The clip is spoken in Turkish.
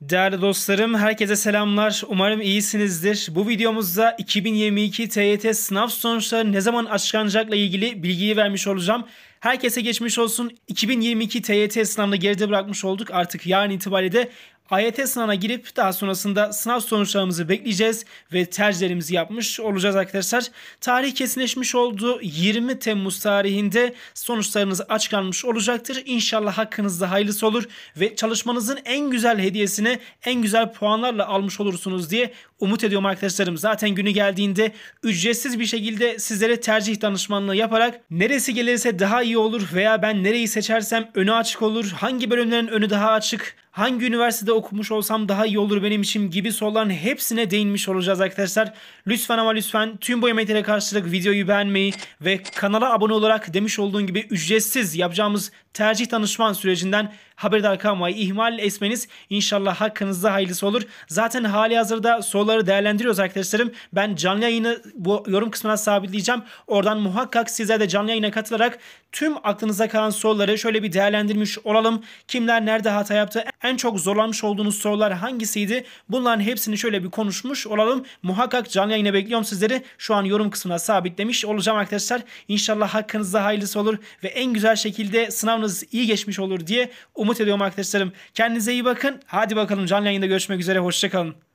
Değerli dostlarım, herkese selamlar. Umarım iyisinizdir. Bu videomuzda 2022 TYT sınav sonuçları ne zaman açıklanacakla ilgili bilgiyi vermiş olacağım. Herkese geçmiş olsun. 2022 TYT sınavını geride bırakmış olduk. Artık yarın itibariyle de AYT sınavına girip daha sonrasında sınav sonuçlarımızı bekleyeceğiz ve tercihlerimizi yapmış olacağız arkadaşlar. Tarih kesinleşmiş oldu. 20 Temmuz tarihinde sonuçlarınız açıklanmış olacaktır. İnşallah hakkınızda hayırlısı olur ve çalışmanızın en güzel hediyesini en güzel puanlarla almış olursunuz diye umut ediyorum arkadaşlarım. Zaten günü geldiğinde ücretsiz bir şekilde sizlere tercih danışmanlığı yaparak neresi gelirse daha iyi olur veya ben nereyi seçersem önü açık olur. Hangi bölümlerin önü daha açık? hangi üniversitede okumuş olsam daha iyi olur benim için gibi soruların hepsine değinmiş olacağız arkadaşlar. Lütfen ama lütfen tüm bu emeklere karşılık videoyu beğenmeyi ve kanala abone olarak demiş olduğun gibi ücretsiz yapacağımız tercih danışman sürecinden haberdar kalmayı ihmal etmeniz inşallah hakkınızda hayırlısı olur. Zaten hali hazırda soruları değerlendiriyoruz arkadaşlarım. Ben canlı yayını bu yorum kısmına sabitleyeceğim. Oradan muhakkak sizler de canlı yayına katılarak tüm aklınıza kalan soruları şöyle bir değerlendirmiş olalım. Kimler nerede hata yaptı? en çok zorlanmış olduğunuz sorular hangisiydi? Bunların hepsini şöyle bir konuşmuş olalım. Muhakkak canlı yayına bekliyorum sizleri. Şu an yorum kısmına sabitlemiş olacağım arkadaşlar. İnşallah hakkınızda hayırlısı olur ve en güzel şekilde sınavınız iyi geçmiş olur diye umut ediyorum arkadaşlarım. Kendinize iyi bakın. Hadi bakalım canlı yayında görüşmek üzere. Hoşçakalın.